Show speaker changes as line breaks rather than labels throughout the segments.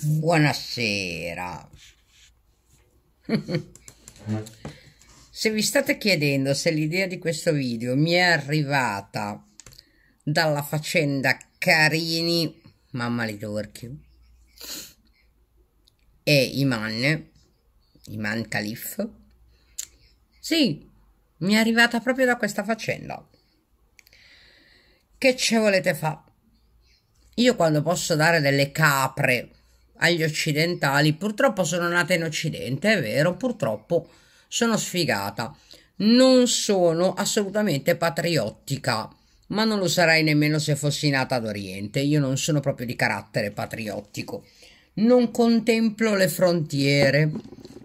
Buonasera. se vi state chiedendo se l'idea di questo video mi è arrivata dalla faccenda Carini, mamma li d'orchio, e Iman, Iman Calif, sì, mi è arrivata proprio da questa faccenda. Che ce volete fare? Io quando posso dare delle capre agli occidentali. Purtroppo sono nata in Occidente, è vero, purtroppo sono sfigata. Non sono assolutamente patriottica, ma non lo sarei nemmeno se fossi nata ad Oriente. Io non sono proprio di carattere patriottico. Non contemplo le frontiere.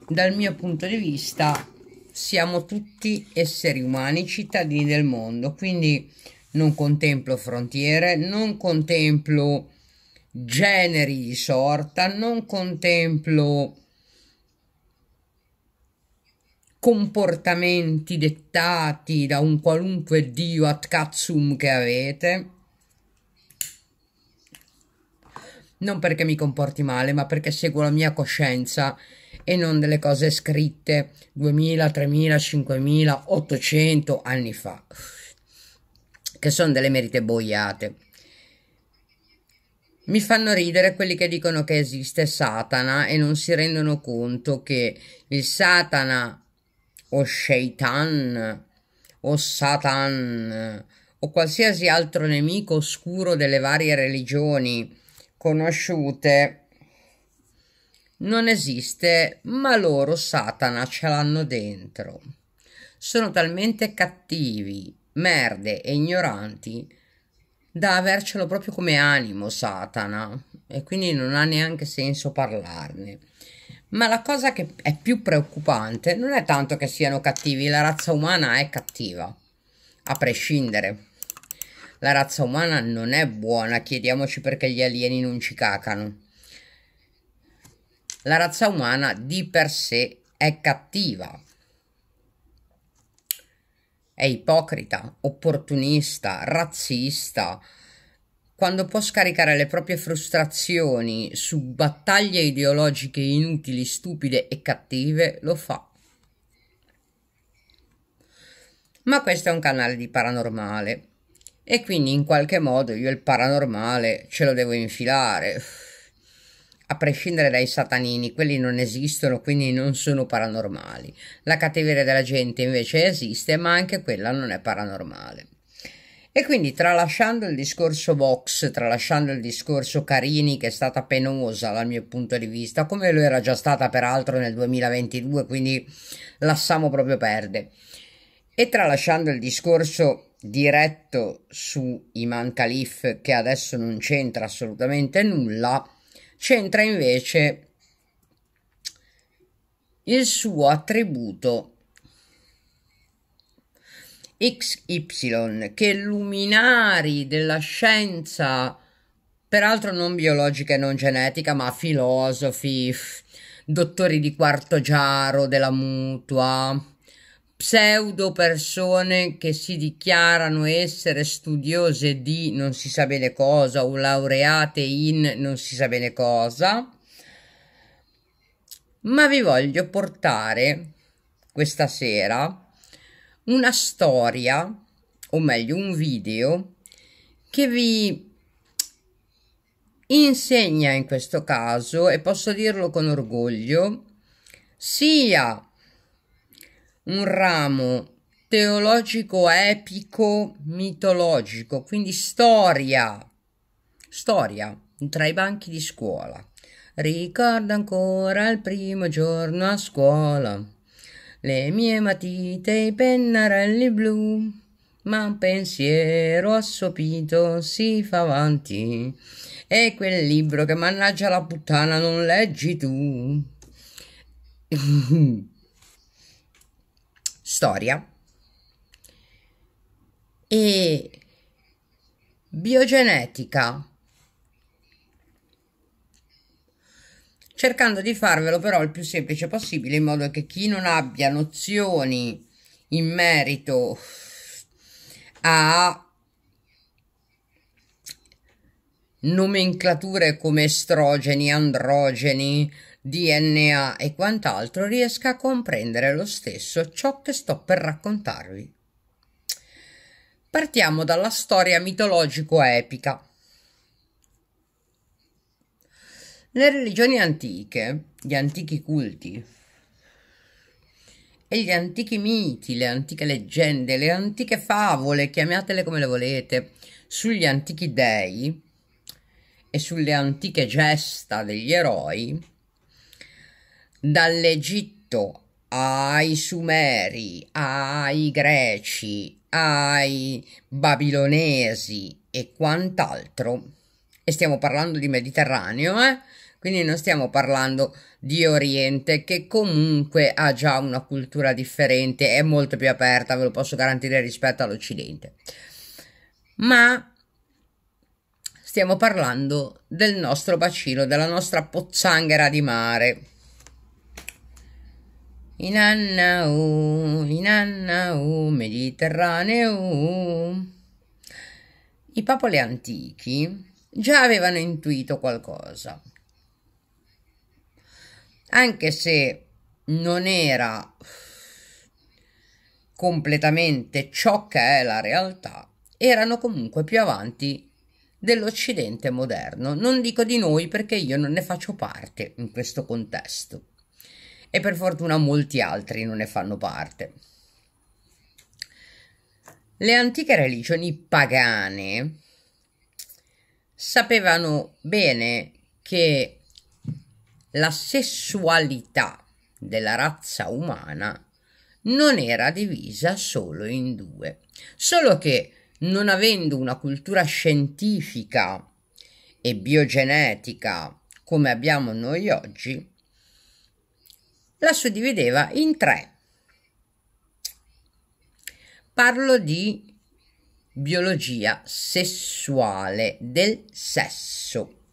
Dal mio punto di vista siamo tutti esseri umani, cittadini del mondo, quindi non contemplo frontiere, non contemplo generi di sorta, non contemplo comportamenti dettati da un qualunque dio ad katsum che avete. Non perché mi comporti male, ma perché seguo la mia coscienza e non delle cose scritte 2000, 3000, 5000, 800 anni fa, che sono delle merite boiate. Mi fanno ridere quelli che dicono che esiste Satana e non si rendono conto che il Satana o Shaitan o Satan o qualsiasi altro nemico oscuro delle varie religioni conosciute non esiste, ma loro Satana ce l'hanno dentro. Sono talmente cattivi, merde e ignoranti da avercelo proprio come animo Satana e quindi non ha neanche senso parlarne. Ma la cosa che è più preoccupante non è tanto che siano cattivi, la razza umana è cattiva, a prescindere. La razza umana non è buona, chiediamoci perché gli alieni non ci cacano. La razza umana di per sé è cattiva, è ipocrita, opportunista, razzista, quando può scaricare le proprie frustrazioni su battaglie ideologiche inutili, stupide e cattive, lo fa. Ma questo è un canale di paranormale e quindi in qualche modo io il paranormale ce lo devo infilare. Uff a prescindere dai satanini, quelli non esistono, quindi non sono paranormali. La cattiveria della gente invece esiste, ma anche quella non è paranormale. E quindi tralasciando il discorso Vox, tralasciando il discorso Carini che è stata penosa dal mio punto di vista, come lo era già stata peraltro nel 2022, quindi lassiamo proprio perde. E tralasciando il discorso diretto su Iman Khalif che adesso non c'entra assolutamente nulla, c'entra invece il suo attributo XY, che luminari della scienza, peraltro non biologica e non genetica, ma filosofi, dottori di quarto giaro della mutua, pseudo persone che si dichiarano essere studiose di non si sa bene cosa o laureate in non si sa bene cosa, ma vi voglio portare questa sera una storia, o meglio un video, che vi insegna in questo caso, e posso dirlo con orgoglio, sia un ramo teologico epico mitologico, quindi storia, storia tra i banchi di scuola. Ricordo ancora il primo giorno a scuola, le mie matite i pennarelli blu, ma un pensiero assopito si fa avanti. E quel libro che mannaggia la puttana non leggi tu. storia e biogenetica cercando di farvelo però il più semplice possibile in modo che chi non abbia nozioni in merito a nomenclature come estrogeni, androgeni, DNA e quant'altro riesca a comprendere lo stesso ciò che sto per raccontarvi. Partiamo dalla storia mitologico-epica. Le religioni antiche, gli antichi culti e gli antichi miti, le antiche leggende, le antiche favole, chiamiatele come le volete, sugli antichi dei e sulle antiche gesta degli eroi dall'Egitto ai Sumeri, ai Greci, ai Babilonesi e quant'altro. E stiamo parlando di Mediterraneo, eh? Quindi non stiamo parlando di Oriente, che comunque ha già una cultura differente, è molto più aperta, ve lo posso garantire, rispetto all'Occidente. Ma stiamo parlando del nostro bacino, della nostra pozzanghera di mare in anna oh, in anna oh, Mediterraneo. I popoli antichi già avevano intuito qualcosa, anche se non era completamente ciò che è la realtà, erano comunque più avanti dell'Occidente moderno. Non dico di noi perché io non ne faccio parte in questo contesto e per fortuna molti altri non ne fanno parte. Le antiche religioni pagane sapevano bene che la sessualità della razza umana non era divisa solo in due, solo che non avendo una cultura scientifica e biogenetica come abbiamo noi oggi, la suddivideva in tre. Parlo di biologia sessuale del sesso.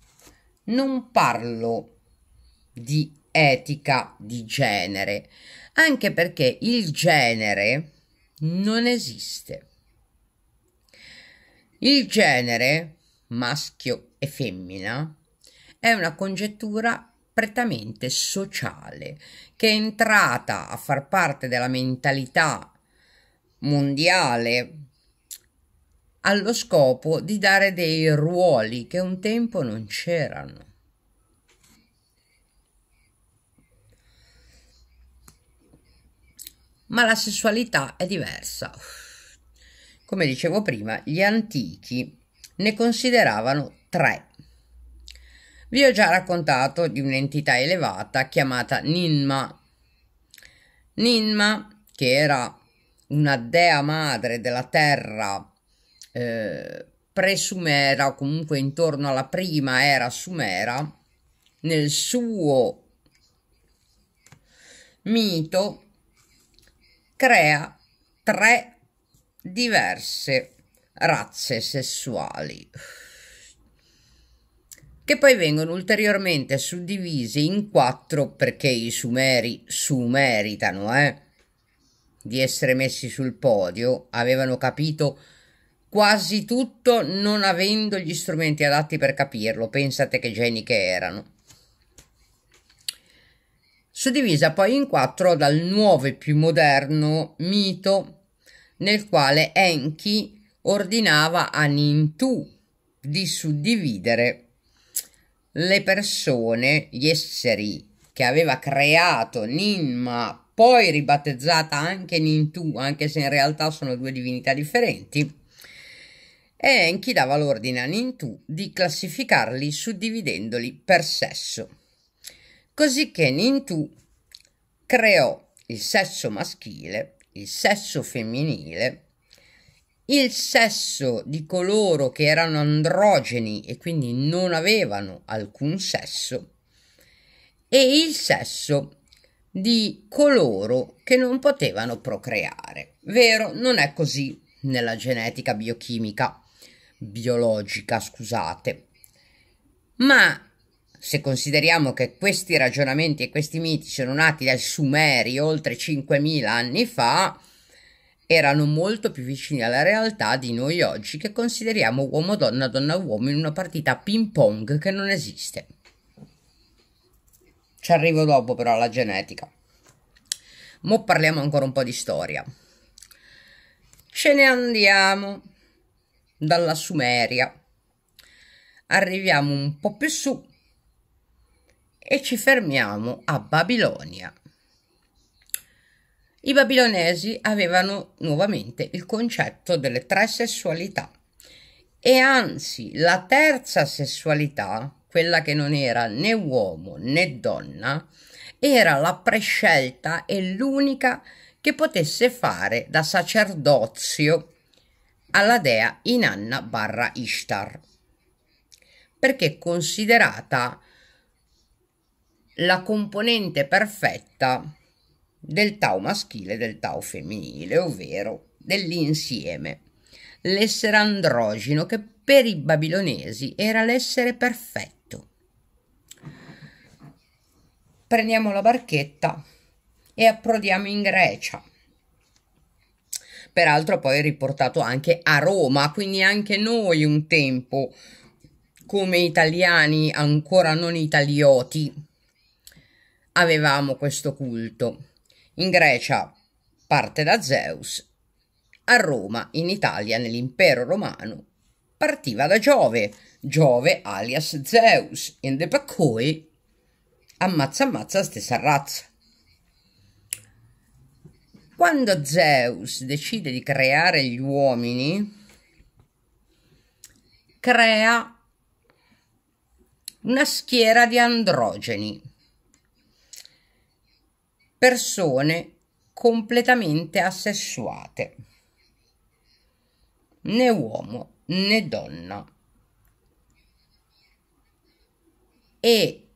Non parlo di etica di genere, anche perché il genere non esiste. Il genere, maschio e femmina, è una congettura prettamente sociale, che è entrata a far parte della mentalità mondiale allo scopo di dare dei ruoli che un tempo non c'erano. Ma la sessualità è diversa. Come dicevo prima, gli antichi ne consideravano tre vi ho già raccontato di un'entità elevata chiamata Ninma. Ninma, che era una dea madre della terra eh, presumera, o comunque intorno alla prima era sumera, nel suo mito crea tre diverse razze sessuali che poi vengono ulteriormente suddivisi in quattro perché i sumeri sumeritano eh, di essere messi sul podio, avevano capito quasi tutto non avendo gli strumenti adatti per capirlo, pensate che geni che erano. Suddivisa poi in quattro dal nuovo e più moderno mito nel quale Enki ordinava a Nintu di suddividere le persone, gli esseri che aveva creato Nin, ma poi ribattezzata anche Nintu, anche se in realtà sono due divinità differenti, e Enki dava l'ordine a Nintu di classificarli suddividendoli per sesso. Così che Nintu creò il sesso maschile, il sesso femminile il sesso di coloro che erano androgeni e quindi non avevano alcun sesso e il sesso di coloro che non potevano procreare. Vero, non è così nella genetica biochimica, biologica, scusate. Ma se consideriamo che questi ragionamenti e questi miti sono nati dai Sumeri oltre 5.000 anni fa, erano molto più vicini alla realtà di noi oggi che consideriamo uomo-donna, donna-uomo in una partita ping pong che non esiste. Ci arrivo dopo però alla genetica. Mo parliamo ancora un po' di storia. Ce ne andiamo dalla Sumeria. Arriviamo un po' più su e ci fermiamo a Babilonia. I babilonesi avevano nuovamente il concetto delle tre sessualità e anzi la terza sessualità, quella che non era né uomo né donna, era la prescelta e l'unica che potesse fare da sacerdozio alla dea Inanna barra Ishtar, perché considerata la componente perfetta del tau maschile e del tau femminile, ovvero dell'insieme, l'essere androgeno che per i babilonesi era l'essere perfetto. Prendiamo la barchetta e approdiamo in Grecia. Peraltro poi riportato anche a Roma, quindi anche noi un tempo, come italiani ancora non italioti, avevamo questo culto in Grecia parte da Zeus, a Roma, in Italia, nell'impero romano, partiva da Giove, Giove alias Zeus, e per cui ammazza ammazza stessa razza. Quando Zeus decide di creare gli uomini, crea una schiera di androgeni persone completamente assessuate, né uomo né donna. E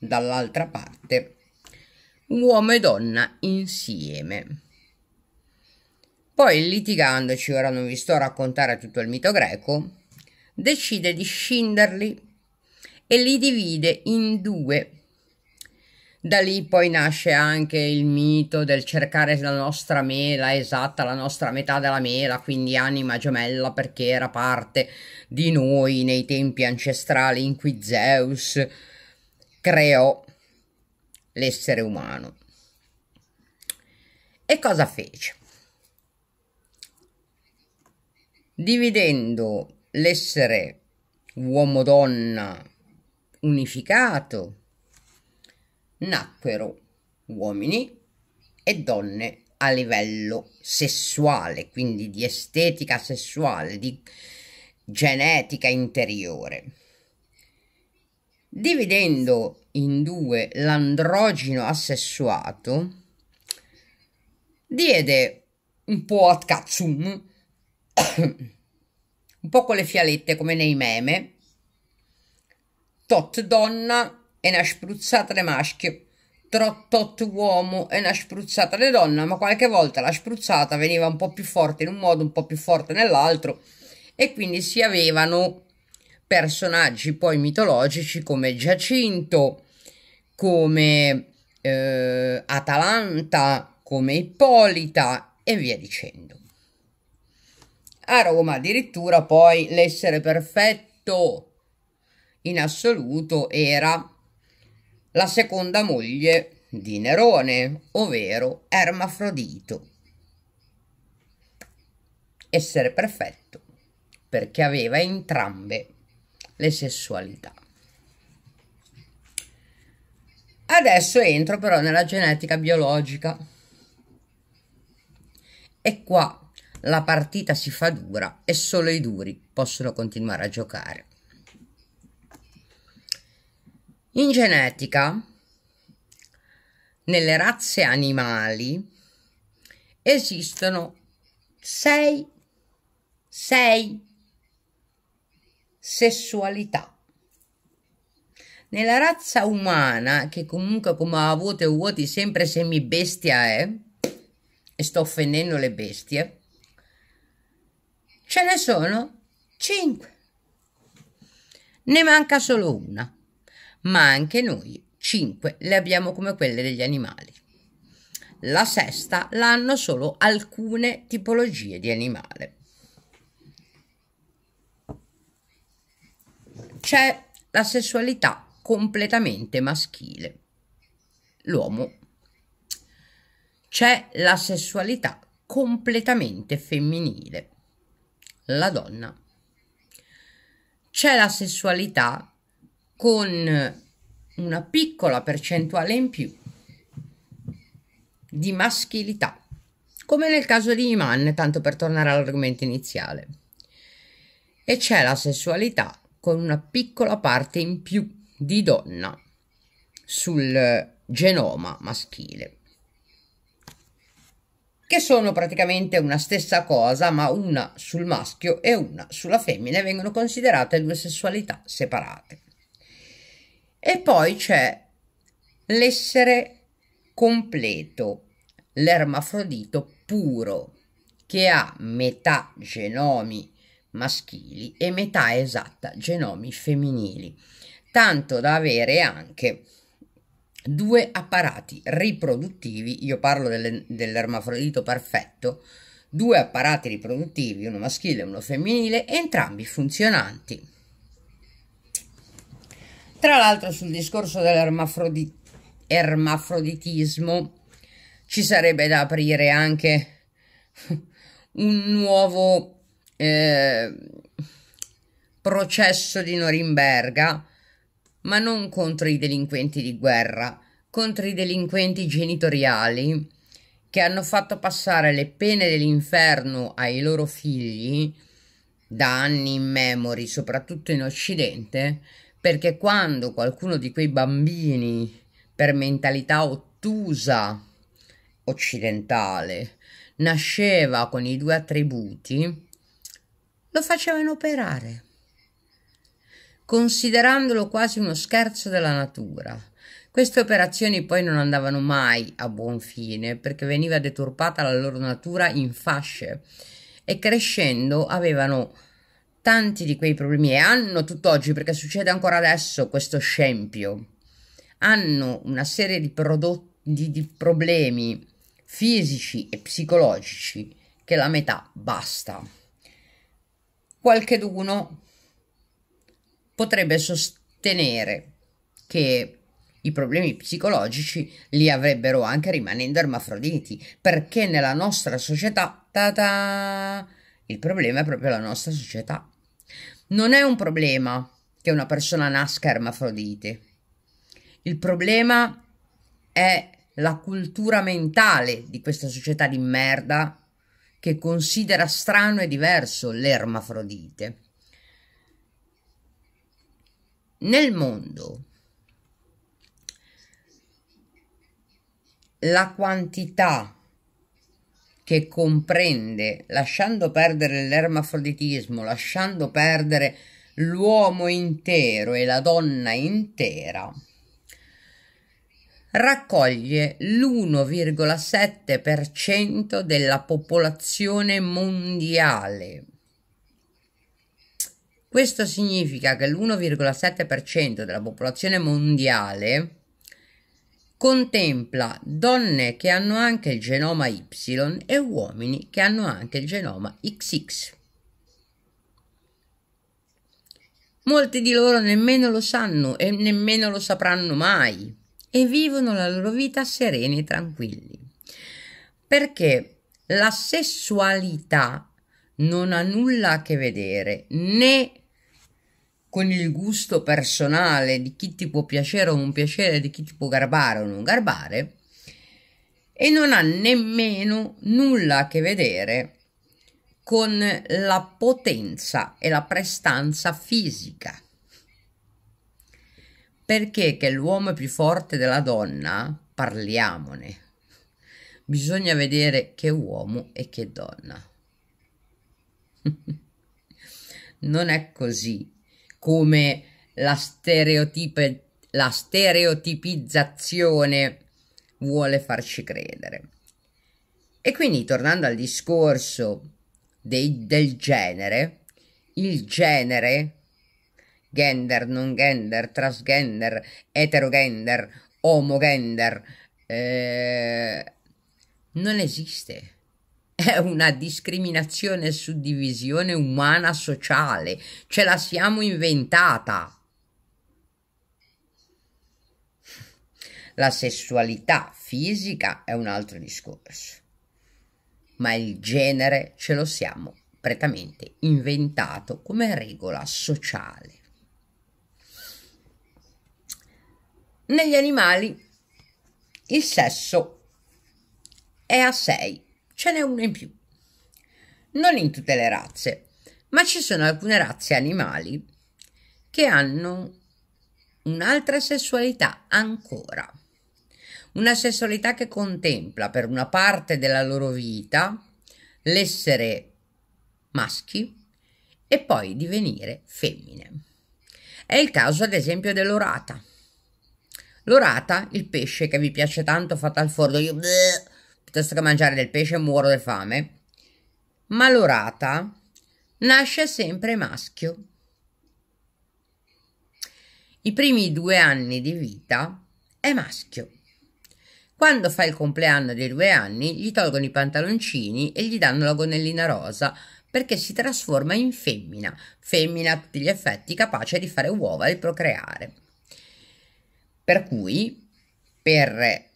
dall'altra parte uomo e donna insieme. Poi litigandoci, ora non vi sto a raccontare tutto il mito greco, decide di scinderli e li divide in due da lì poi nasce anche il mito del cercare la nostra mela esatta, la nostra metà della mela, quindi anima gemella perché era parte di noi nei tempi ancestrali in cui Zeus creò l'essere umano. E cosa fece? Dividendo l'essere uomo-donna unificato nacquero uomini e donne a livello sessuale, quindi di estetica sessuale, di genetica interiore. Dividendo in due l'androgeno assessuato, diede un po' a Katsum, un po' con le fialette come nei meme, tot donna e una spruzzata le maschi, trottotto uomo e una spruzzata le donne, ma qualche volta la spruzzata veniva un po' più forte in un modo, un po' più forte nell'altro e quindi si avevano personaggi poi mitologici come Giacinto, come eh, Atalanta, come Ippolita e via dicendo. A Roma addirittura poi l'essere perfetto in assoluto era la seconda moglie di Nerone, ovvero Ermafrodito. Essere perfetto perché aveva entrambe le sessualità. Adesso entro però nella genetica biologica e qua la partita si fa dura e solo i duri possono continuare a giocare. In genetica, nelle razze animali, esistono sei, sei sessualità. Nella razza umana, che comunque come ha avuto e vuoti sempre semibestia è, e sto offendendo le bestie, ce ne sono cinque. Ne manca solo una ma anche noi 5 le abbiamo come quelle degli animali. La sesta l'hanno solo alcune tipologie di animale. C'è la sessualità completamente maschile, l'uomo. C'è la sessualità completamente femminile, la donna. C'è la sessualità con una piccola percentuale in più di maschilità, come nel caso di Iman, tanto per tornare all'argomento iniziale. E c'è la sessualità con una piccola parte in più di donna sul genoma maschile, che sono praticamente una stessa cosa, ma una sul maschio e una sulla femmina e vengono considerate due sessualità separate. E poi c'è l'essere completo, l'ermafrodito puro, che ha metà genomi maschili e metà esatta genomi femminili, tanto da avere anche due apparati riproduttivi, io parlo delle, dell'ermafrodito perfetto, due apparati riproduttivi, uno maschile e uno femminile, entrambi funzionanti. Tra l'altro sul discorso dell'ermafroditismo ci sarebbe da aprire anche un nuovo eh, processo di Norimberga, ma non contro i delinquenti di guerra, contro i delinquenti genitoriali che hanno fatto passare le pene dell'inferno ai loro figli da anni immemori, soprattutto in Occidente, perché quando qualcuno di quei bambini per mentalità ottusa occidentale nasceva con i due attributi, lo facevano operare, considerandolo quasi uno scherzo della natura. Queste operazioni poi non andavano mai a buon fine perché veniva deturpata la loro natura in fasce e crescendo avevano tanti di quei problemi e hanno tutt'oggi, perché succede ancora adesso questo scempio, hanno una serie di, prodotti, di problemi fisici e psicologici che la metà basta. Qualcheduno potrebbe sostenere che i problemi psicologici li avrebbero anche rimanendo ermafroditi, perché nella nostra società, ta-ta, il problema è proprio la nostra società non è un problema che una persona nasca ermafrodite. Il problema è la cultura mentale di questa società di merda che considera strano e diverso l'ermafrodite. Nel mondo la quantità che comprende, lasciando perdere l'ermafroditismo, lasciando perdere l'uomo intero e la donna intera, raccoglie l'1,7% della popolazione mondiale. Questo significa che l'1,7% della popolazione mondiale contempla donne che hanno anche il genoma Y e uomini che hanno anche il genoma XX. Molti di loro nemmeno lo sanno e nemmeno lo sapranno mai e vivono la loro vita sereni e tranquilli. Perché la sessualità non ha nulla a che vedere né con il gusto personale di chi ti può piacere o non piacere, di chi ti può garbare o non garbare, e non ha nemmeno nulla a che vedere con la potenza e la prestanza fisica. Perché che l'uomo è più forte della donna, parliamone. Bisogna vedere che uomo e che donna. non è così come la, stereotipe, la stereotipizzazione vuole farci credere. E quindi tornando al discorso dei, del genere, il genere, gender, non gender, transgender, eterogender, omogender, eh, non esiste. È una discriminazione e suddivisione umana sociale, ce la siamo inventata. La sessualità fisica è un altro discorso, ma il genere ce lo siamo prettamente inventato come regola sociale. Negli animali il sesso è a sei ce n'è uno in più. Non in tutte le razze, ma ci sono alcune razze animali che hanno un'altra sessualità ancora. Una sessualità che contempla per una parte della loro vita l'essere maschi e poi divenire femmine. È il caso ad esempio dell'orata. L'orata, il pesce che vi piace tanto fatto al forno, io bleh, piuttosto che mangiare del pesce muoro di fame. Ma l'orata nasce sempre maschio. I primi due anni di vita è maschio. Quando fa il compleanno dei due anni, gli tolgono i pantaloncini e gli danno la gonnellina rosa perché si trasforma in femmina, femmina a tutti gli effetti capace di fare uova e procreare. Per cui, per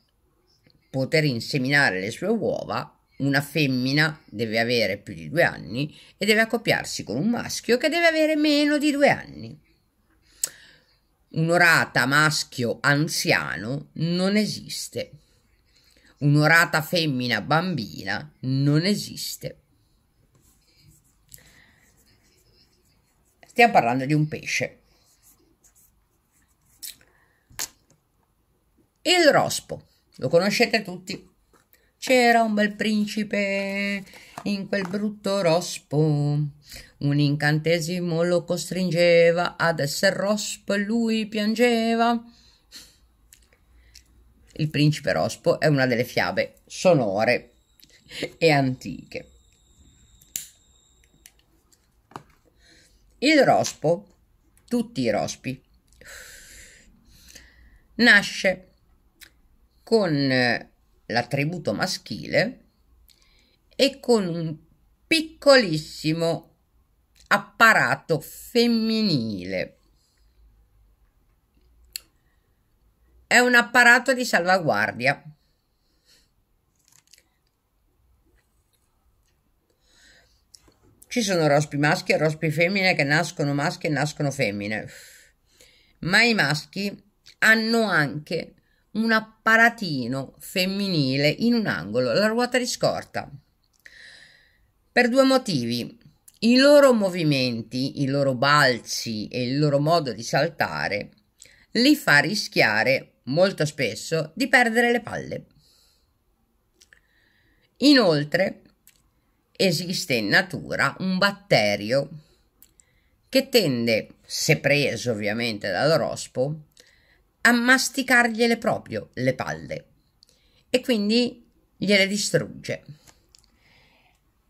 poter inseminare le sue uova, una femmina deve avere più di due anni e deve accoppiarsi con un maschio che deve avere meno di due anni. Un'orata maschio anziano non esiste. Un'orata femmina bambina non esiste. Stiamo parlando di un pesce. Il rospo lo conoscete tutti. C'era un bel principe in quel brutto rospo. Un incantesimo lo costringeva ad essere rospo e lui piangeva. Il principe rospo è una delle fiabe sonore e antiche. Il rospo, tutti i rospi, nasce con eh, l'attributo maschile e con un piccolissimo apparato femminile. È un apparato di salvaguardia. Ci sono rospi maschi e rospi femmine che nascono maschi e nascono femmine, ma i maschi hanno anche un apparatino femminile in un angolo, la ruota di scorta. Per due motivi. I loro movimenti, i loro balzi e il loro modo di saltare li fa rischiare molto spesso di perdere le palle. Inoltre esiste in natura un batterio che tende, se preso ovviamente rospo, a masticargliele proprio le palle e quindi gliele distrugge.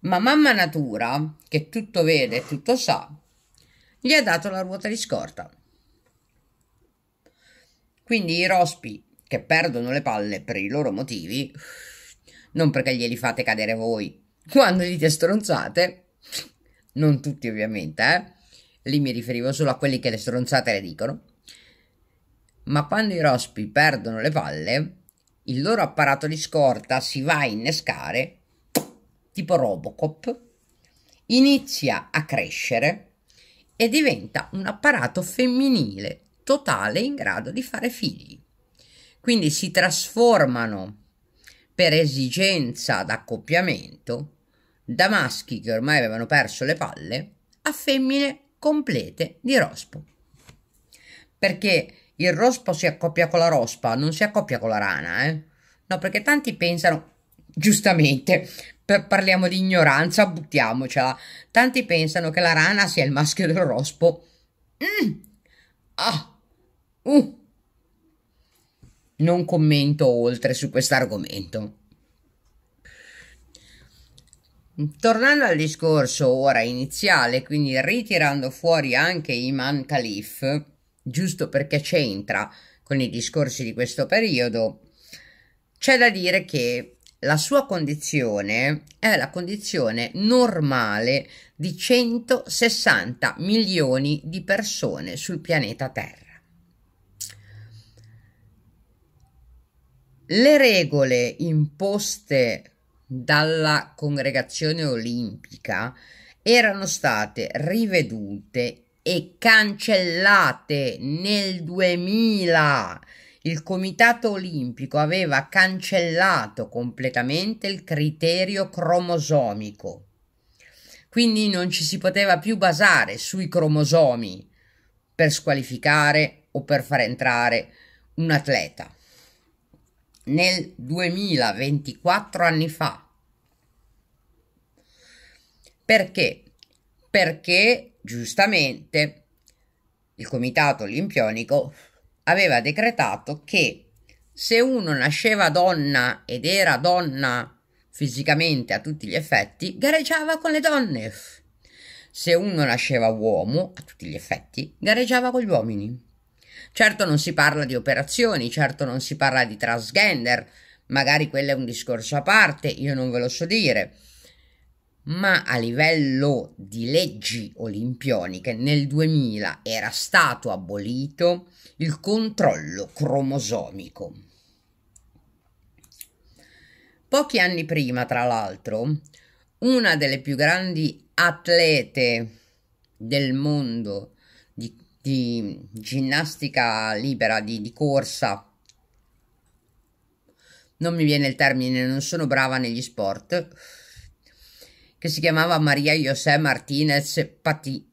Ma mamma natura, che tutto vede e tutto sa, gli ha dato la ruota di scorta. Quindi i rospi che perdono le palle per i loro motivi, non perché glieli fate cadere voi quando gli dite stronzate, non tutti ovviamente, eh? lì mi riferivo solo a quelli che le stronzate le dicono, ma quando i rospi perdono le palle, il loro apparato di scorta si va a innescare, tipo Robocop, inizia a crescere e diventa un apparato femminile totale in grado di fare figli. Quindi si trasformano per esigenza d'accoppiamento da maschi che ormai avevano perso le palle a femmine complete di rospo. Perché il rospo si accoppia con la rospa, non si accoppia con la rana, eh? No, perché tanti pensano, giustamente, parliamo di ignoranza, buttiamocela. Tanti pensano che la rana sia il maschio del rospo. Mm. Ah. Uh. Non commento oltre su questo argomento. Tornando al discorso ora iniziale, quindi ritirando fuori anche Iman Khalif, giusto perché c'entra con i discorsi di questo periodo, c'è da dire che la sua condizione è la condizione normale di 160 milioni di persone sul pianeta Terra. Le regole imposte dalla congregazione olimpica erano state rivedute e cancellate nel 2000. Il Comitato Olimpico aveva cancellato completamente il criterio cromosomico. Quindi non ci si poteva più basare sui cromosomi per squalificare o per far entrare un atleta. Nel 2000, 24 anni fa. Perché? Perché Giustamente il comitato olimpionico aveva decretato che se uno nasceva donna ed era donna fisicamente a tutti gli effetti, gareggiava con le donne. Se uno nasceva uomo a tutti gli effetti, gareggiava con gli uomini. Certo non si parla di operazioni, certo non si parla di transgender, magari quello è un discorso a parte, io non ve lo so dire ma a livello di leggi olimpioniche nel 2000 era stato abolito il controllo cromosomico. Pochi anni prima, tra l'altro, una delle più grandi atlete del mondo di, di ginnastica libera, di, di corsa, non mi viene il termine, non sono brava negli sport, che si chiamava Maria José Martínez Pati,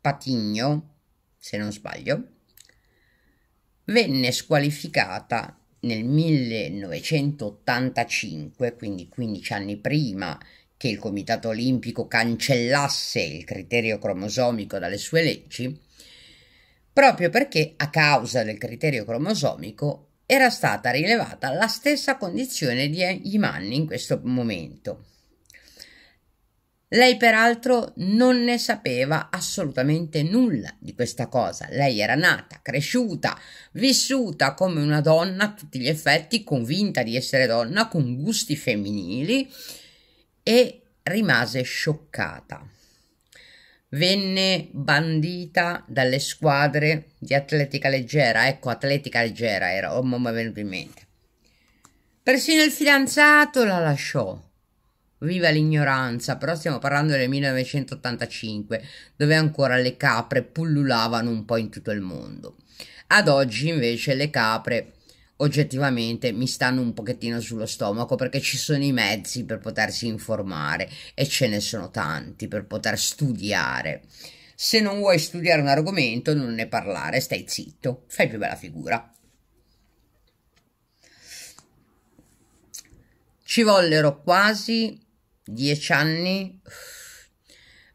Patigno, se non sbaglio, venne squalificata nel 1985, quindi 15 anni prima che il Comitato Olimpico cancellasse il criterio cromosomico dalle sue leggi, proprio perché a causa del criterio cromosomico era stata rilevata la stessa condizione di Iman in questo momento, lei peraltro non ne sapeva assolutamente nulla di questa cosa. Lei era nata, cresciuta, vissuta come una donna a tutti gli effetti, convinta di essere donna, con gusti femminili e rimase scioccata. Venne bandita dalle squadre di atletica leggera, ecco, atletica leggera era, o oh, mi è venuto in mente. Persino il fidanzato la lasciò Viva l'ignoranza, però stiamo parlando del 1985, dove ancora le capre pullulavano un po' in tutto il mondo. Ad oggi invece le capre oggettivamente mi stanno un pochettino sullo stomaco perché ci sono i mezzi per potersi informare e ce ne sono tanti per poter studiare. Se non vuoi studiare un argomento, non ne parlare, stai zitto, fai più bella figura. Ci vollero quasi dieci anni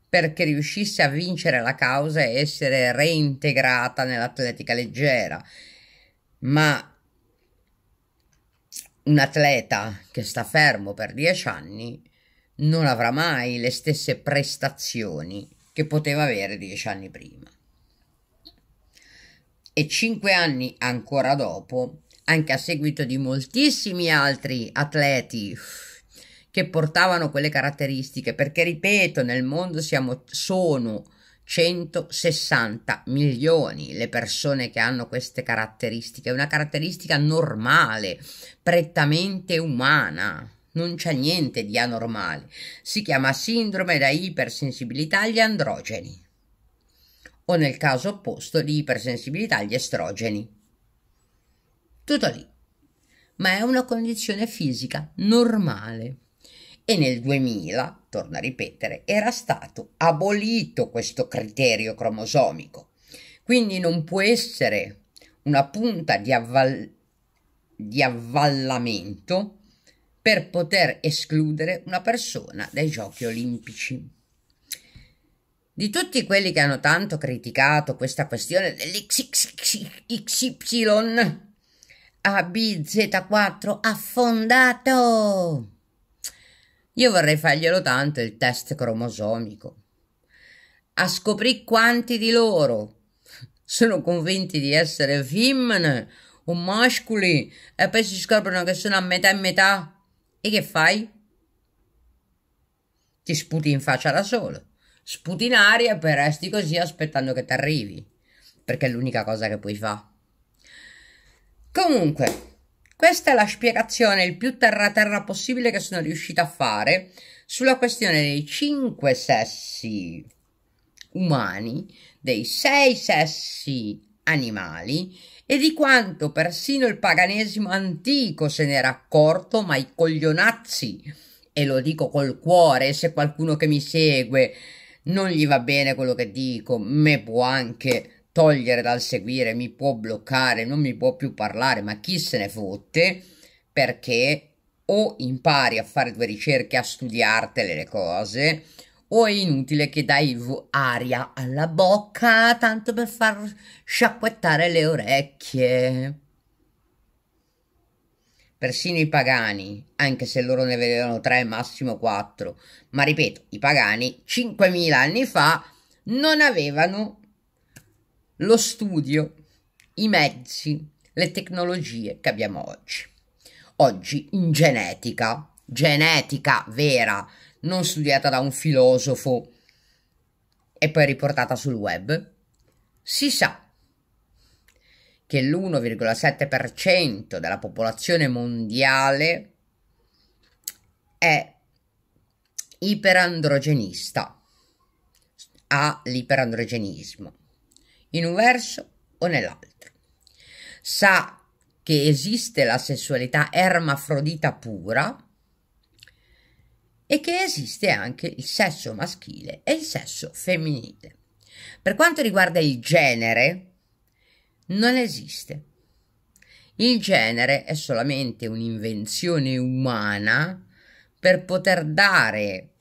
perché riuscisse a vincere la causa e essere reintegrata nell'atletica leggera. Ma un atleta che sta fermo per dieci anni non avrà mai le stesse prestazioni che poteva avere dieci anni prima. E cinque anni ancora dopo, anche a seguito di moltissimi altri atleti che portavano quelle caratteristiche, perché ripeto, nel mondo siamo, sono 160 milioni le persone che hanno queste caratteristiche, è una caratteristica normale, prettamente umana, non c'è niente di anormale. Si chiama sindrome da ipersensibilità agli androgeni o nel caso opposto di ipersensibilità agli estrogeni. Tutto lì. Ma è una condizione fisica normale e nel 2000, torna a ripetere, era stato abolito questo criterio cromosomico. Quindi non può essere una punta di, avval di avvallamento per poter escludere una persona dai giochi olimpici. Di tutti quelli che hanno tanto criticato questa questione dell'XY ABZ4 affondato! Io vorrei farglielo tanto il test cromosomico. A scoprì quanti di loro sono convinti di essere femmine o mascoli e poi si scoprono che sono a metà e metà. E che fai? Ti sputi in faccia da solo. Sputi in aria e poi resti così aspettando che ti arrivi. Perché è l'unica cosa che puoi fare. Comunque, questa è la spiegazione il più terra terra possibile che sono riuscita a fare sulla questione dei cinque sessi umani, dei sei sessi animali e di quanto persino il paganesimo antico se n'era accorto, ma i coglionazzi, e lo dico col cuore, se qualcuno che mi segue non gli va bene quello che dico, me può anche togliere dal seguire, mi può bloccare, non mi può più parlare, ma chi se ne fotte perché o impari a fare due ricerche, a studiartele le cose, o è inutile che dai aria alla bocca tanto per far sciacquettare le orecchie. Persino i pagani, anche se loro ne vedevano tre, massimo quattro, ma ripeto, i pagani 5.000 anni fa non avevano lo studio, i mezzi, le tecnologie che abbiamo oggi. Oggi in genetica, genetica vera, non studiata da un filosofo e poi riportata sul web, si sa che l'1,7% della popolazione mondiale è iperandrogenista, ha l'iperandrogenismo in un verso o nell'altro. Sa che esiste la sessualità ermafrodita pura e che esiste anche il sesso maschile e il sesso femminile. Per quanto riguarda il genere, non esiste. Il genere è solamente un'invenzione umana per poter dare,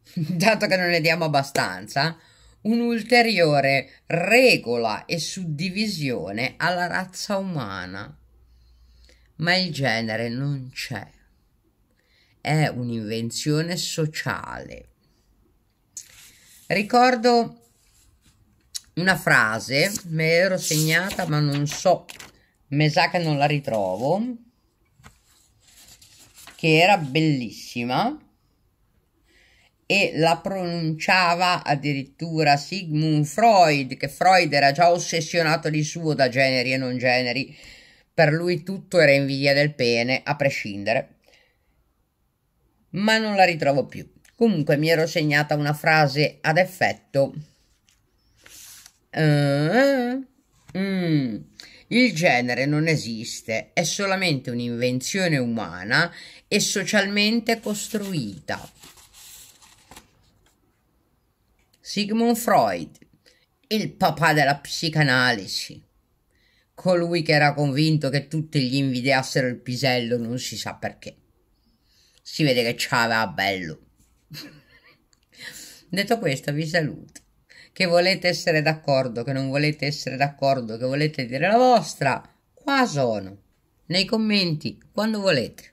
dato che non ne diamo abbastanza, un'ulteriore regola e suddivisione alla razza umana. Ma il genere non c'è. È un'invenzione sociale. Ricordo una frase, me l'ero segnata ma non so, me sa che non la ritrovo, che era bellissima e la pronunciava addirittura Sigmund Freud, che Freud era già ossessionato di suo da generi e non generi. Per lui tutto era invidia del pene, a prescindere. Ma non la ritrovo più. Comunque mi ero segnata una frase ad effetto. Uh, mm. Il genere non esiste, è solamente un'invenzione umana e socialmente costruita. Sigmund Freud, il papà della psicanalisi, colui che era convinto che tutti gli invidiassero il pisello non si sa perché. Si vede che c'aveva bello. Detto questo, vi saluto. Che volete essere d'accordo, che non volete essere d'accordo, che volete dire la vostra, qua sono. Nei commenti, quando volete.